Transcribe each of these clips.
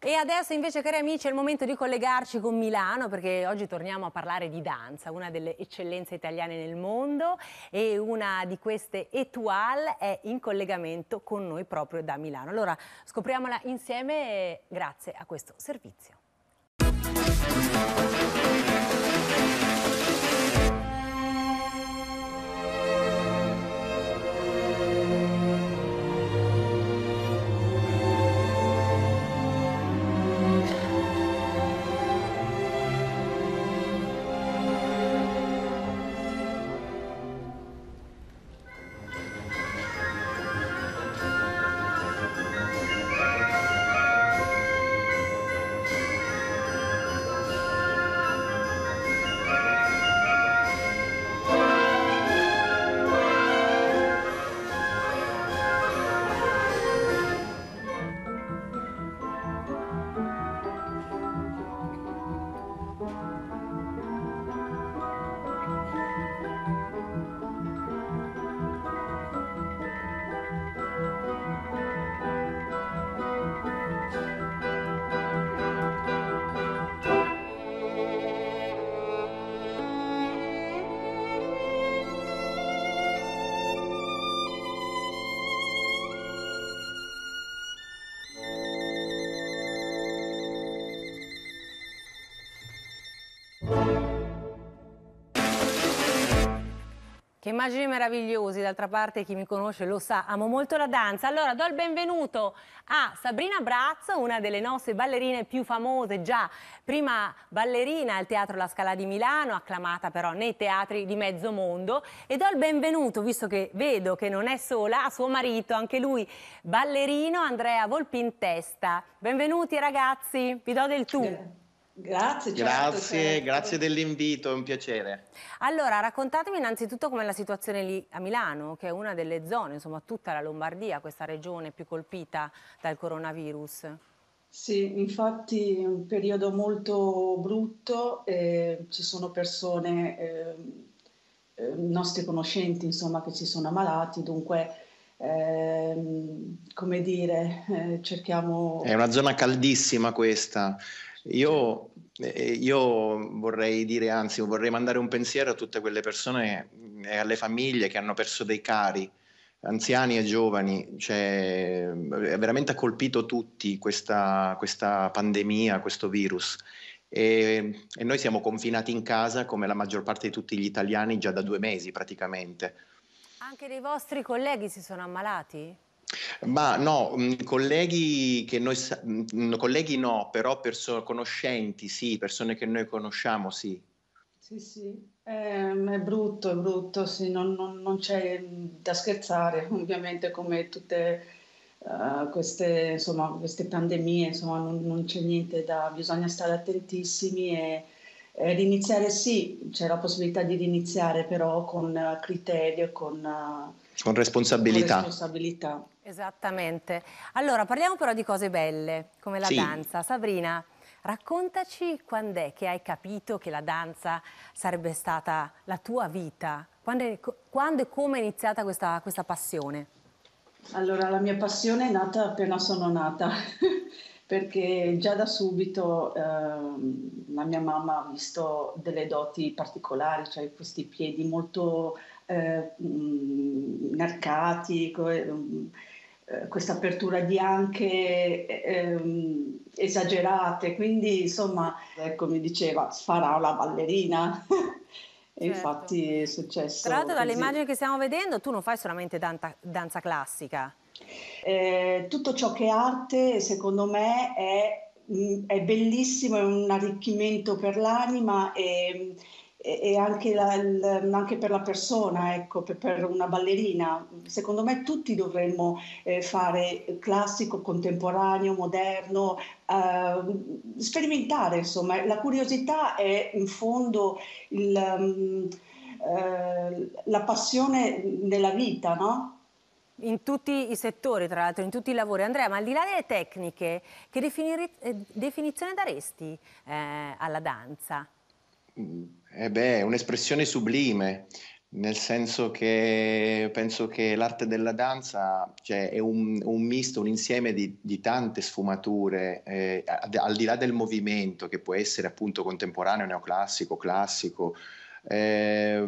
E adesso invece cari amici è il momento di collegarci con Milano perché oggi torniamo a parlare di danza, una delle eccellenze italiane nel mondo e una di queste étoile è in collegamento con noi proprio da Milano. Allora scopriamola insieme grazie a questo servizio. Che immagini meravigliosi, d'altra parte chi mi conosce lo sa, amo molto la danza. Allora do il benvenuto a Sabrina Brazzo, una delle nostre ballerine più famose, già prima ballerina al Teatro La Scala di Milano, acclamata però nei teatri di mezzo mondo. E do il benvenuto, visto che vedo che non è sola, a suo marito, anche lui ballerino, Andrea Volpintesta. Benvenuti ragazzi, vi do del tu. Yeah. Grazie, certo, grazie, certo. grazie dell'invito, è un piacere. Allora, raccontatemi innanzitutto com'è la situazione lì a Milano, che è una delle zone, insomma, tutta la Lombardia, questa regione più colpita dal coronavirus. Sì, infatti è un periodo molto brutto, eh, ci sono persone, ehm, eh, nostri conoscenti, insomma, che si sono ammalati, dunque... Ehm, come dire, eh, cerchiamo... È una zona caldissima questa, io, eh, io, vorrei dire, anzi, vorrei mandare un pensiero a tutte quelle persone e alle famiglie che hanno perso dei cari, anziani e giovani. Cioè, veramente ha colpito tutti questa, questa pandemia, questo virus. E, e, noi siamo confinati in casa come la maggior parte di tutti gli italiani già da due mesi praticamente. Anche dei vostri colleghi si sono ammalati? Ma no, mm, colleghi che noi mm, colleghi no, però perso- conoscenti sì, persone che noi conosciamo sì. Sì, sì, eh, è brutto, è brutto, sì, non, non, non, c'è da scherzare, ovviamente come tutte uh, queste, insomma, queste pandemie, insomma, non, non, c'è niente da, bisogna stare attentissimi e, e riniziare sì, c'è la possibilità di riniziare però con eh, criterio, con... Uh, con responsabilità. Con responsabilità. Esattamente. Allora, parliamo però di cose belle, come la sì. danza. Sabrina, raccontaci quando è che hai capito che la danza sarebbe stata la tua vita? Quando, è, quando e come è iniziata questa, questa passione? Allora, la mia passione è nata appena sono nata. perché già da subito eh, la mia mamma ha visto delle doti particolari, cioè questi piedi molto eh, inarcati, mm, eh, mm, eh, questa apertura di anche eh, ehm, esagerate, quindi insomma, ecco mi diceva, farà la ballerina. certo. infatti è successo. Tra l'altro dalle immagini che stiamo vedendo tu non fai solamente danza, danza classica. Eh, tutto ciò che è arte secondo me è, mm, è bellissimo, è un arricchimento per l'anima e e anche, la, il, anche, per la persona, ecco, per, per, una ballerina. Secondo me tutti dovremmo eh, fare classico, contemporaneo, moderno, eh, sperimentare, insomma, la curiosità è in fondo il, um, eh, la passione della vita, no? in tutti i settori, tra l'altro, in tutti i lavori. Andrea, ma al di là delle tecniche, che eh, definizione daresti eh, alla danza? eh beh, è un'espressione sublime, nel senso che penso che l'arte della danza cioè, è un, un, misto, un insieme di, di tante sfumature, eh, al di là del movimento che può essere appunto contemporaneo, neoclassico, classico, eh,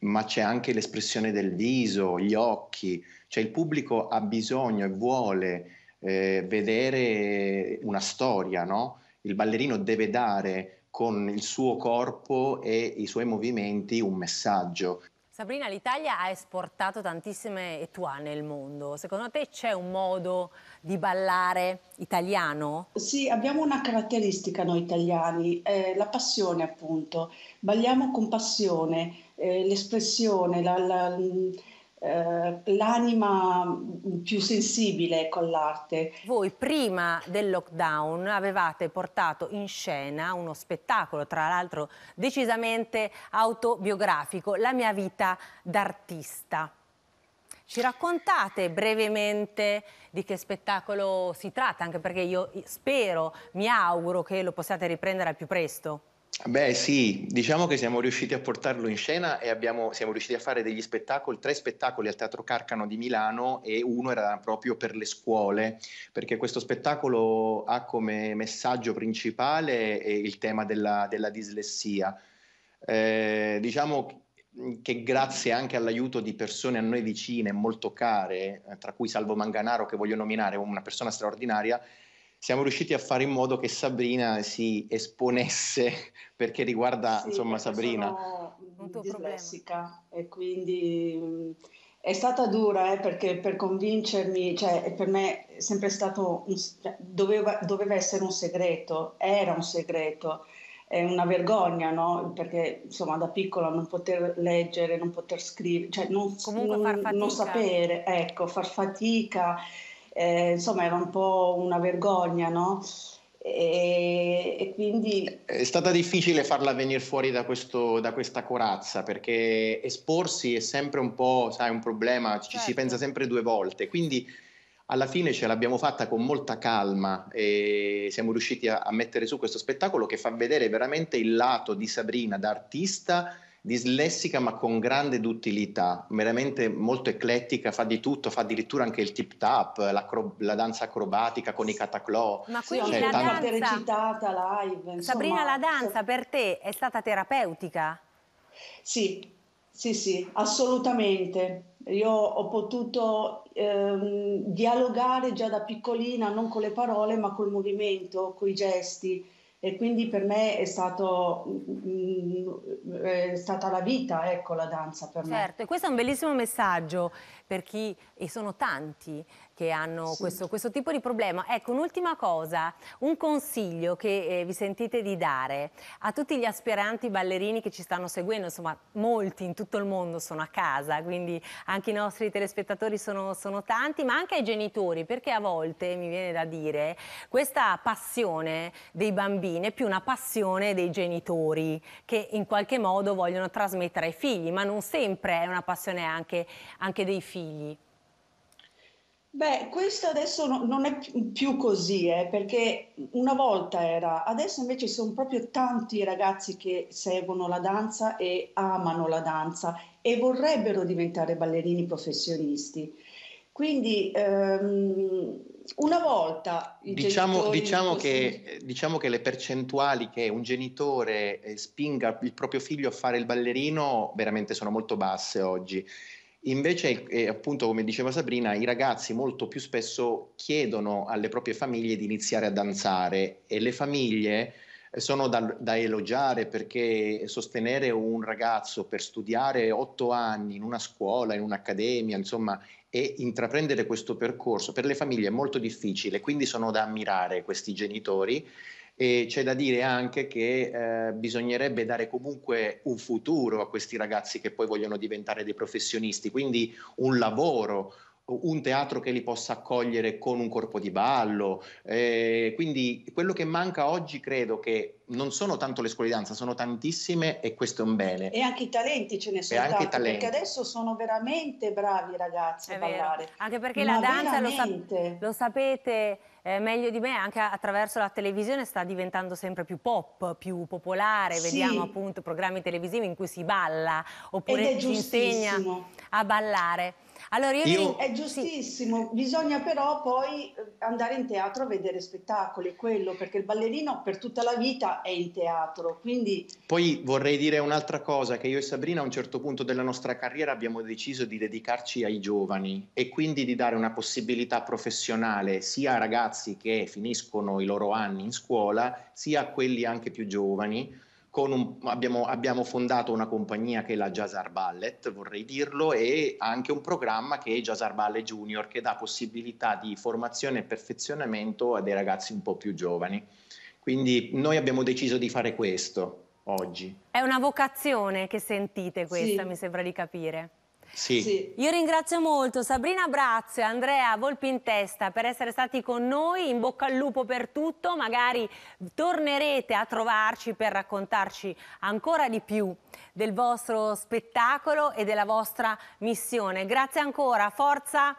ma c'è anche l'espressione del viso, gli occhi, cioè il pubblico ha bisogno e vuole eh, vedere una storia, no? Il ballerino deve dare con il suo corpo e i suoi movimenti un messaggio. Sabrina, l'Italia ha esportato tantissime etua nel mondo. Secondo te c'è un modo di ballare italiano? Sì, abbiamo una caratteristica noi italiani, eh, la passione appunto. Balliamo con passione, eh, l'espressione, la, la eh, l'anima più sensibile con l'arte. Voi prima del lockdown avevate portato in scena uno spettacolo, tra l'altro decisamente autobiografico, La mia vita d'artista. Ci raccontate brevemente di che spettacolo si tratta, anche perché io spero, mi auguro che lo possiate riprendere al più presto. Beh sì, diciamo che siamo riusciti a portarlo in scena e abbiamo, siamo riusciti a fare degli spettacoli, tre spettacoli al Teatro Carcano di Milano e uno era proprio per le scuole, perché questo spettacolo ha come messaggio principale il tema della, della dislessia. Eh, diciamo che grazie anche all'aiuto di persone a noi vicine, molto care, tra cui Salvo Manganaro che voglio nominare, una persona straordinaria, siamo riusciti a fare in modo che Sabrina si esponesse perché riguarda sì, insomma Sabrina. Sono dislessica e quindi mm, è stata dura eh, perché per convincermi, cioè per me è sempre stato, un, cioè, doveva, doveva essere un segreto, era un segreto è una vergogna, no? Perché insomma da piccola non poter leggere, non poter scrivere, cioè non, non, non sapere, ecco, far fatica, eh, insomma era un po' una vergogna, no? E, e, quindi... È stata difficile farla venire fuori da, questo, da, questa corazza perché esporsi è sempre un po', sai, un problema, ci certo. si pensa sempre due volte, quindi alla fine ce l'abbiamo fatta con molta calma e siamo riusciti a, a mettere su questo spettacolo che fa vedere veramente il lato di Sabrina da artista dislessica ma con grande duttilità, veramente molto eclettica, fa di tutto, fa addirittura anche il tip tap, la, la danza acrobatica con i cataclò. Ma quindi cioè, la danza recitata live. Insomma. Sabrina, la danza per te è stata terapeutica? Sì, sì, sì, assolutamente. Io ho potuto ehm, dialogare già da piccolina, non con le parole, ma col movimento, coi gesti e quindi per me è, stato, mm, mm, mm, è stata la vita, ecco, la danza per certo, me. Certo, e questo è un bellissimo messaggio per chi, e sono tanti che hanno sì. questo, questo, tipo di problema. Ecco, un'ultima cosa, un consiglio che eh, vi sentite di dare a tutti gli aspiranti ballerini che ci stanno seguendo, insomma molti in tutto il mondo sono a casa, quindi anche i nostri telespettatori sono, sono tanti, ma anche ai genitori, perché a volte, mi viene da dire, questa passione dei bambini bambini è più una passione dei genitori che in qualche modo vogliono trasmettere ai figli, ma non sempre è una passione anche, anche dei figli. Beh, questo adesso no, non è più così, eh, perché una volta era, adesso invece sono proprio tanti ragazzi che seguono la danza e amano la danza e vorrebbero diventare ballerini professionisti. Quindi ehm, una volta... Diciamo, diciamo, che, diciamo, che, le percentuali che un genitore eh, spinga il proprio figlio a fare il ballerino veramente sono molto basse oggi. Invece, eh, appunto, come diceva Sabrina, i ragazzi molto più spesso chiedono alle proprie famiglie di iniziare a danzare e le famiglie eh, sono da, da, elogiare perché sostenere un ragazzo per studiare otto anni in una scuola, in un'accademia, insomma, e intraprendere questo percorso per le famiglie è molto difficile, quindi sono da ammirare questi genitori e c'è da dire anche che eh, bisognerebbe dare comunque un futuro a questi ragazzi che poi vogliono diventare dei professionisti, quindi un lavoro, un teatro che li possa accogliere con un corpo di ballo. Eh, quindi quello che manca oggi credo che non sono tanto le scuole di danza, sono tantissime e questo è un bene. E anche i talenti ce ne sono tanti, perché adesso sono veramente bravi i ragazzi è a ballare. Anche perché Ma la danza, lo, sap- lo, sapete eh, meglio di me, anche attraverso la televisione sta diventando sempre più pop, più popolare, sì. vediamo appunto programmi televisivi in cui si balla oppure si insegna a ballare. Allora io io... È giustissimo, sì. bisogna però poi eh, andare in teatro a vedere spettacoli, quello, perché il ballerino per tutta la vita è in teatro, quindi... Poi vorrei dire un'altra cosa, che io e Sabrina a un certo punto della nostra carriera abbiamo deciso di dedicarci ai giovani e quindi di dare una possibilità professionale sia a ragazzi che finiscono i loro anni in scuola, sia a quelli anche più giovani, un, abbiamo, abbiamo, fondato una compagnia che è la Jazzar Ballet, vorrei dirlo, e anche un programma che è Jazzar Ballet Junior, che dà possibilità di formazione e perfezionamento a dei ragazzi un po' più giovani. Quindi noi abbiamo deciso di fare questo oggi. È una vocazione che sentite questa, sì. mi sembra di capire. Sì. sì. Io ringrazio molto Sabrina Brazio e Andrea Volpi in testa per essere stati con noi, in bocca al lupo per tutto, magari tornerete a trovarci per raccontarci ancora di più del vostro spettacolo e della vostra missione. Grazie ancora, forza!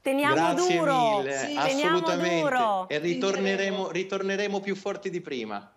Teniamo Grazie duro, mille, sì. teniamo Duro. E ritorneremo, ritorneremo più forti di prima.